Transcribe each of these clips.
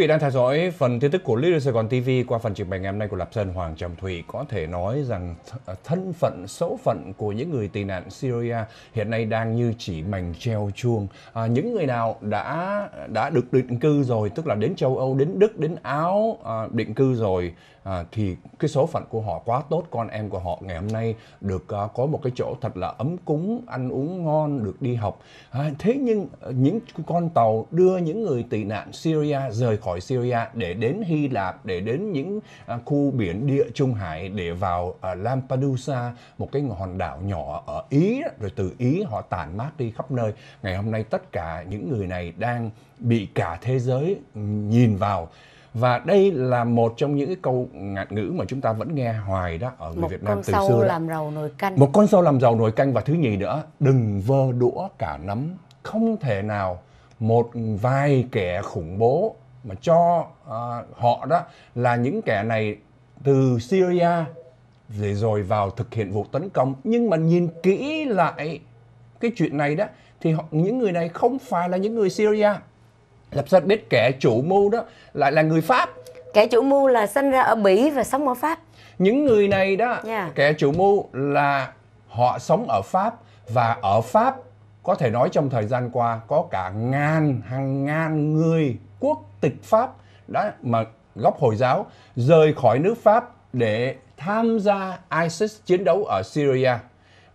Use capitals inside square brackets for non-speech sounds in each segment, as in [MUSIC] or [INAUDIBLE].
vị đang theo dõi phần tin tức của Little Sài Gòn TV qua phần trình bày ngày hôm nay của Lạp Sơn Hoàng Trầm Thủy có thể nói rằng à, thân phận số phận của những người tị nạn Syria hiện nay đang như chỉ mảnh treo chuông. À, những người nào đã đã được định cư rồi, tức là đến châu Âu, đến Đức, đến Áo à, định cư rồi à, thì cái số phận của họ quá tốt, con em của họ ngày hôm nay được à, có một cái chỗ thật là ấm cúng, ăn uống ngon, được đi học. À, thế nhưng à, những con tàu đưa những người tị nạn Syria rời khỏi khỏi Syria để đến Hy Lạp, để đến những à, khu biển địa Trung Hải, để vào à, Lampedusa, một cái hòn đảo nhỏ ở Ý, rồi từ Ý họ tản mát đi khắp nơi. Ngày hôm nay tất cả những người này đang bị cả thế giới nhìn vào và đây là một trong những cái câu ngạn ngữ mà chúng ta vẫn nghe hoài đó ở người một Việt Nam từ xưa. Một con sâu làm rầu nồi canh. Một con sâu làm rầu nồi canh và thứ nhì nữa, đừng vơ đũa cả nắm. Không thể nào một vài kẻ khủng bố mà cho uh, họ đó là những kẻ này từ Syria rồi rồi vào thực hiện vụ tấn công nhưng mà nhìn kỹ lại cái chuyện này đó thì họ, những người này không phải là những người Syria lập ra biết kẻ chủ mưu đó lại là người Pháp kẻ chủ mưu là sinh ra ở Mỹ và sống ở Pháp những người này đó yeah. Dạ. kẻ chủ mưu là họ sống ở Pháp và ở Pháp có thể nói trong thời gian qua có cả ngàn hàng ngàn người quốc tịch Pháp đã mà gốc Hồi giáo rời khỏi nước Pháp để tham gia ISIS chiến đấu ở Syria.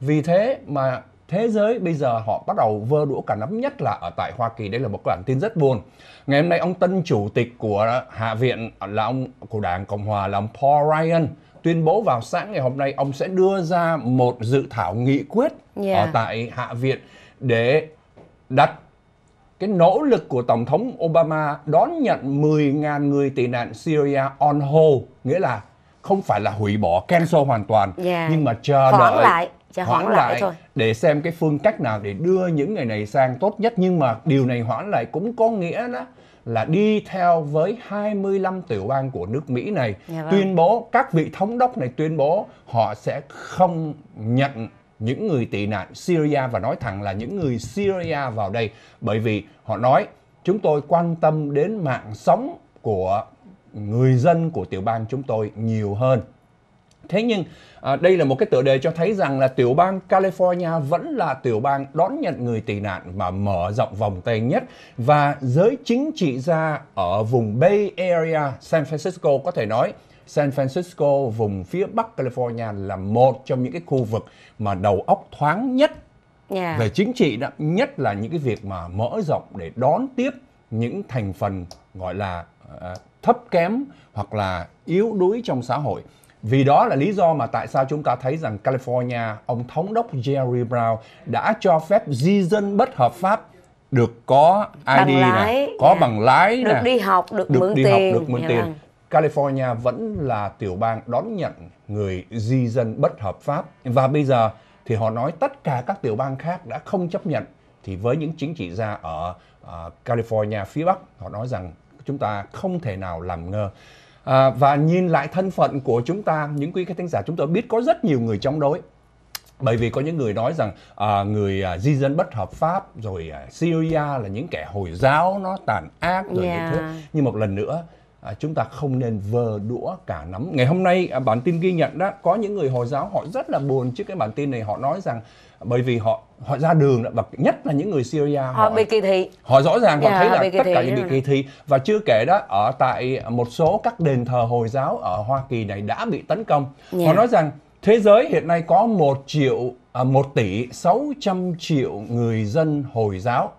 Vì thế mà thế giới bây giờ họ bắt đầu vơ đũa cả nắm nhất là ở tại Hoa Kỳ. Đây là một bản tin rất buồn. Ngày hôm nay ông tân chủ tịch của Hạ viện là ông của Đảng Cộng Hòa là ông Paul Ryan tuyên bố vào sáng ngày hôm nay ông sẽ đưa ra một dự thảo nghị quyết yeah. ở tại Hạ viện để đặt cái nỗ lực của Tổng thống Obama đón nhận 10.000 người tị nạn Syria on hold, nghĩa là không phải là hủy bỏ, cancel hoàn toàn, yeah. Dạ. nhưng mà chờ đợi, hoãn lại, chờ hoãn, lại, lại thôi. để xem cái phương cách nào để đưa những người này sang tốt nhất. Nhưng mà điều này hoãn lại cũng có nghĩa đó là đi theo với 25 tiểu bang của nước Mỹ này yeah, dạ vâng. tuyên bố các vị thống đốc này tuyên bố họ sẽ không nhận những người tị nạn Syria và nói thẳng là những người Syria vào đây bởi vì họ nói chúng tôi quan tâm đến mạng sống của người dân của tiểu bang chúng tôi nhiều hơn. Thế nhưng à, đây là một cái tựa đề cho thấy rằng là tiểu bang California vẫn là tiểu bang đón nhận người tị nạn mà mở rộng vòng tay nhất và giới chính trị gia ở vùng Bay Area San Francisco có thể nói San Francisco, vùng phía Bắc California là một trong những cái khu vực mà đầu óc thoáng nhất yeah. Dạ. về chính trị đó, nhất là những cái việc mà mở rộng để đón tiếp những thành phần gọi là uh, thấp kém hoặc là yếu đuối trong xã hội. Vì đó là lý do mà tại sao chúng ta thấy rằng California, ông thống đốc Jerry Brown đã cho phép di dân bất hợp pháp được có ID bằng lái, nè, có yeah. Dạ. bằng lái được nè, đi học, được, được mượn đi tiền, học, được mượn yeah. Dạ. tiền. California vẫn là tiểu bang đón nhận người di dân bất hợp pháp và bây giờ thì họ nói tất cả các tiểu bang khác đã không chấp nhận thì với những chính trị gia ở uh, California phía Bắc họ nói rằng chúng ta không thể nào làm ngơ à, và nhìn lại thân phận của chúng ta những quý khán giả chúng tôi biết có rất nhiều người chống đối bởi vì có những người nói rằng à, người à, di dân bất hợp pháp rồi à, Syria là những kẻ hồi giáo nó tàn ác rồi yeah. những dạ. thứ nhưng một lần nữa À, chúng ta không nên vờ đũa cả nắm ngày hôm nay à, bản tin ghi nhận đó có những người hồi giáo họ rất là buồn trước cái bản tin này họ nói rằng bởi vì họ họ ra đường đó, và nhất là những người Syria họ, à, họ bị kỳ thị họ rõ ràng yeah, họ dạ, thấy là tất cả những bị kỳ thị và chưa kể đó ở tại một số các đền thờ hồi giáo ở Hoa Kỳ này đã bị tấn công yeah. họ dạ. nói rằng thế giới hiện nay có một triệu một 1 tỷ 600 triệu người dân hồi giáo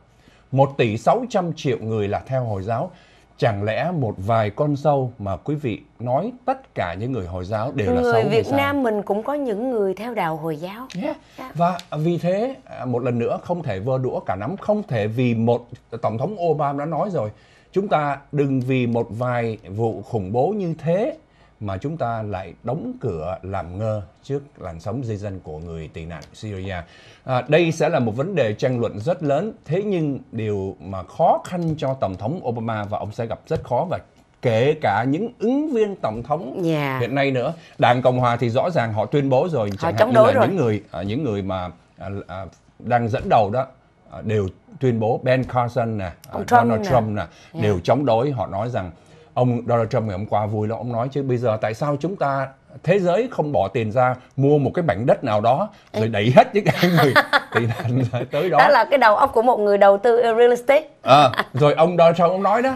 một tỷ 600 triệu người là theo Hồi giáo Chẳng lẽ một vài con dâu mà quý vị nói tất cả những người Hồi giáo đều là người xấu Người Việt Nam mình cũng có những người theo đạo Hồi giáo. yeah. Dạ. Và vì thế à, một lần nữa không thể vơ đũa cả nắm, không thể vì một tổng thống Obama đã nói rồi, chúng ta đừng vì một vài vụ khủng bố như thế mà chúng ta lại đóng cửa làm ngơ trước làn sóng di dân của người tị nạn Syria. À, đây sẽ là một vấn đề tranh luận rất lớn. Thế nhưng điều mà khó khăn cho Tổng thống Obama và ông sẽ gặp rất khó và kể cả những ứng viên tổng thống yeah. Dạ. hiện nay nữa đảng cộng hòa thì rõ ràng họ tuyên bố rồi chẳng hạn như là rồi. những người à, những người mà à, à, đang dẫn đầu đó à, đều tuyên bố Ben Carson nè, à, Donald Trump nè yeah. Dạ. đều chống đối họ nói rằng ông Donald Trump ngày hôm qua vui là ông nói chứ bây giờ tại sao chúng ta thế giới không bỏ tiền ra mua một cái mảnh đất nào đó rồi đẩy hết những cái người [LAUGHS] tị nạn tới đó đó là cái đầu óc của một người đầu tư real estate à, rồi ông Donald Trump ông nói đó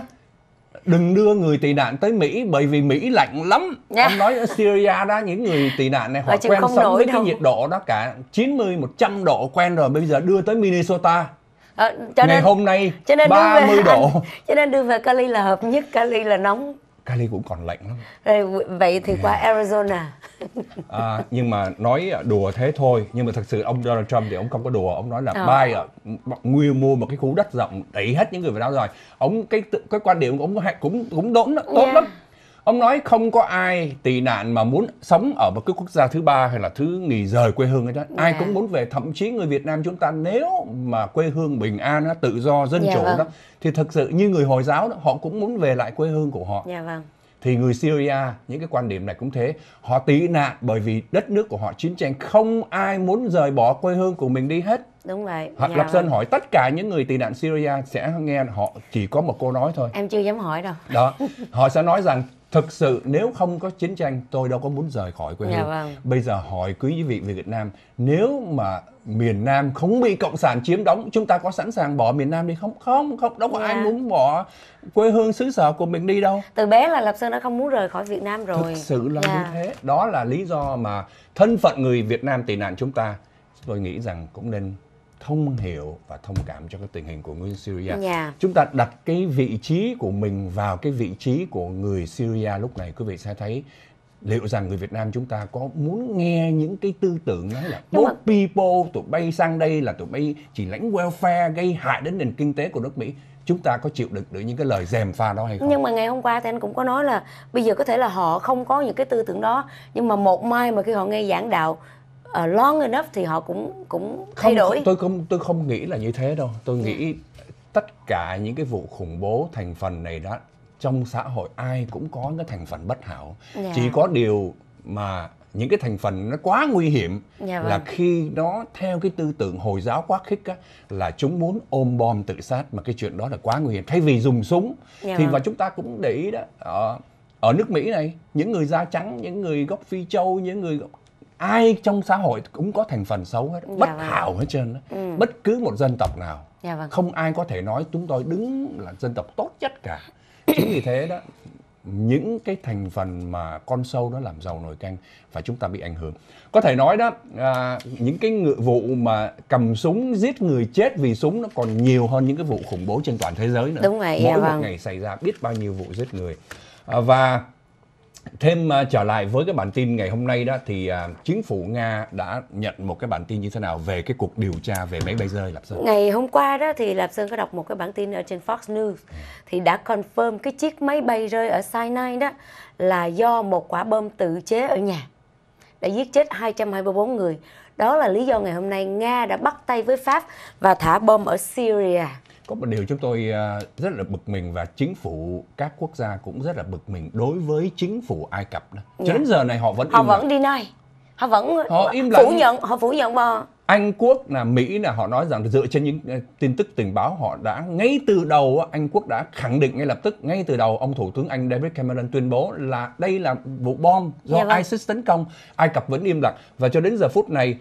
đừng đưa người tị nạn tới Mỹ bởi vì Mỹ lạnh lắm. Yeah. Ông nói ở Syria đó những người tị nạn này họ quen sống với đâu. cái nhiệt độ đó cả 90 100 độ quen rồi bây giờ đưa tới Minnesota à, cho ngày nên, hôm nay cho nên 30 về, độ [LAUGHS] cho nên đưa về Cali là hợp nhất Cali là nóng Cali cũng còn lạnh lắm Rồi, vậy thì yeah. qua Arizona [LAUGHS] à, nhưng mà nói à, đùa thế thôi nhưng mà thật sự ông Donald Trump thì ông không có đùa ông nói là ờ. bay à, nguyên mua một cái khu đất rộng đẩy hết những người vào đó rồi ông cái cái quan điểm của ông cũng cũng, cũng đốn, tốt yeah. lắm Ông nói không có ai tị nạn mà muốn sống ở một cái quốc gia thứ ba hay là thứ nghỉ rời quê hương ấy đó. Ai dạ. cũng muốn về, thậm chí người Việt Nam chúng ta nếu mà quê hương bình an tự do dân dạ chủ vâng. đó thì thực sự như người Hồi giáo đó, họ cũng muốn về lại quê hương của họ. Dạ vâng thì người Syria những cái quan điểm này cũng thế họ tị nạn bởi vì đất nước của họ chiến tranh không ai muốn rời bỏ quê hương của mình đi hết đúng vậy họ, dạ lập sơn vâng. hỏi tất cả những người tị nạn Syria sẽ nghe họ chỉ có một câu nói thôi em chưa dám hỏi đâu đó [LAUGHS] họ sẽ nói rằng thực sự nếu không có chiến tranh tôi đâu có muốn rời khỏi quê dạ hương. Dạ vâng. Bây giờ hỏi quý vị về Việt Nam, nếu mà miền Nam không bị cộng sản chiếm đóng, chúng ta có sẵn sàng bỏ miền Nam đi không? Không, không, đâu có dạ. ai muốn bỏ quê hương xứ sở của mình đi đâu. Từ bé là Lập Sơn đã không muốn rời khỏi Việt Nam rồi. Thực sự là dạ. như thế. Đó là lý do mà thân phận người Việt Nam tị nạn chúng ta tôi nghĩ rằng cũng nên thông hiểu và thông cảm cho cái tình hình của người Syria. Yeah. Dạ. Chúng ta đặt cái vị trí của mình vào cái vị trí của người Syria lúc này quý vị sẽ thấy liệu rằng người Việt Nam chúng ta có muốn nghe những cái tư tưởng nói là both people tụi bay sang đây là tụi bay chỉ lãnh welfare gây hại đến nền kinh tế của nước Mỹ chúng ta có chịu đựng được những cái lời dèm pha đó hay không nhưng mà ngày hôm qua thì anh cũng có nói là bây giờ có thể là họ không có những cái tư tưởng đó nhưng mà một mai mà khi họ nghe giảng đạo uh, long enough thì họ cũng cũng thay không, đổi tôi không tôi không nghĩ là như thế đâu tôi dạ. nghĩ tất cả những cái vụ khủng bố thành phần này đã trong xã hội ai cũng có cái thành phần bất hảo yeah. Dạ. chỉ có điều mà những cái thành phần nó quá nguy hiểm dạ vâng. là khi nó theo cái tư tưởng hồi giáo quá khích á, là chúng muốn ôm bom tự sát mà cái chuyện đó là quá nguy hiểm thay vì dùng súng dạ thì vâng. và chúng ta cũng để ý đó ở, ở nước mỹ này những người da trắng những người gốc phi châu những người ai trong xã hội cũng có thành phần xấu hết dạ bất vâng. hảo hết trơn Ừ. bất cứ một dân tộc nào dạ vâng. không ai có thể nói chúng tôi đứng là dân tộc tốt nhất cả chính vì thế đó những cái thành phần mà con sâu nó làm giàu nồi canh và chúng ta bị ảnh hưởng có thể nói đó à, những cái ngự vụ mà cầm súng giết người chết vì súng nó còn nhiều hơn những cái vụ khủng bố trên toàn thế giới nữa đúng vậy dạ mỗi dạ một vâng. ngày xảy ra biết bao nhiêu vụ giết người à, và thêm uh, trở lại với cái bản tin ngày hôm nay đó thì uh, chính phủ nga đã nhận một cái bản tin như thế nào về cái cuộc điều tra về máy bay rơi lạp sơn ngày hôm qua đó thì lạp sơn có đọc một cái bản tin ở trên fox news ừ. thì đã confirm cái chiếc máy bay rơi ở sinai đó là do một quả bom tự chế ở nhà đã giết chết 224 người đó là lý do ngày hôm nay nga đã bắt tay với pháp và thả bom ở syria có một điều chúng tôi à, rất là bực mình và chính phủ các quốc gia cũng rất là bực mình đối với chính phủ Ai Cập đó. Cho dạ. đến giờ này họ vẫn họ vẫn đi nay họ vẫn họ im lặng. phủ nhận họ phủ nhận bò Anh Quốc là Mỹ là họ nói rằng dựa trên những à, tin tức tình báo họ đã ngay từ đầu Anh Quốc đã khẳng định ngay lập tức ngay từ đầu ông thủ tướng Anh David Cameron tuyên bố là đây là vụ bom do dạ vâng. ISIS tấn công Ai Cập vẫn im lặng và cho đến giờ phút này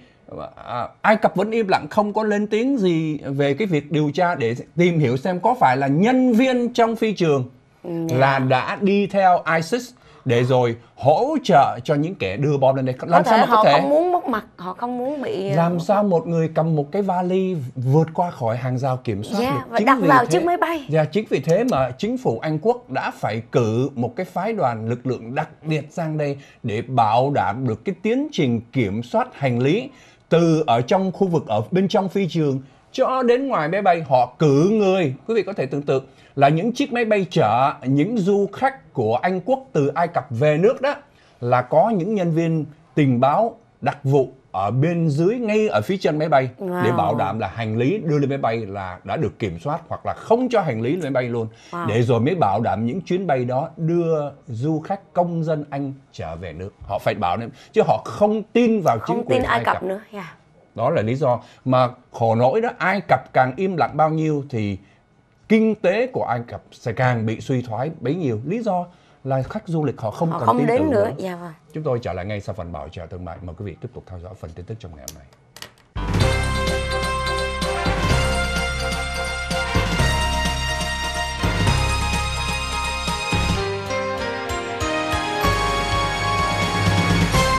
À, Ai Cập vẫn im lặng không có lên tiếng gì về cái việc điều tra để tìm hiểu xem có phải là nhân viên trong phi trường yeah. Dạ. là đã đi theo ISIS để rồi hỗ trợ cho những kẻ đưa bom lên đây làm có sao mà họ có thể không muốn mất mặt họ không muốn bị ờ, làm sao một người cầm một cái vali vượt qua khỏi hàng rào kiểm soát yeah, dạ, được và chính đặt vào thế... chiếc máy bay yeah, dạ, chính vì thế mà chính phủ Anh quốc đã phải cử một cái phái đoàn lực lượng đặc biệt sang đây để bảo đảm được cái tiến trình kiểm soát hành lý từ ở trong khu vực ở bên trong phi trường cho đến ngoài máy bay họ cử người quý vị có thể tưởng tượng là những chiếc máy bay chở những du khách của Anh quốc từ Ai Cập về nước đó là có những nhân viên tình báo đặc vụ ở bên dưới ngay ở phía trên máy bay wow. để bảo đảm là hành lý đưa lên máy bay là đã được kiểm soát hoặc là không cho hành lý lên máy bay luôn wow. để rồi mới bảo đảm những chuyến bay đó đưa du khách công dân Anh trở về nước họ phải bảo đảm chứ họ không tin vào không chính quyền tin Ai, Ai Cập, Cập nữa yeah. đó là lý do mà khổ nỗi đó Ai Cập càng im lặng bao nhiêu thì kinh tế của Ai Cập sẽ càng bị suy thoái bấy nhiêu lý do là khách du lịch họ không họ cần không tin đến tưởng nữa. nữa. Dạ vâng. Chúng tôi trở lại ngay sau phần bảo trợ thương mại. Mời quý vị tiếp tục theo dõi phần tin tức trong ngày hôm nay.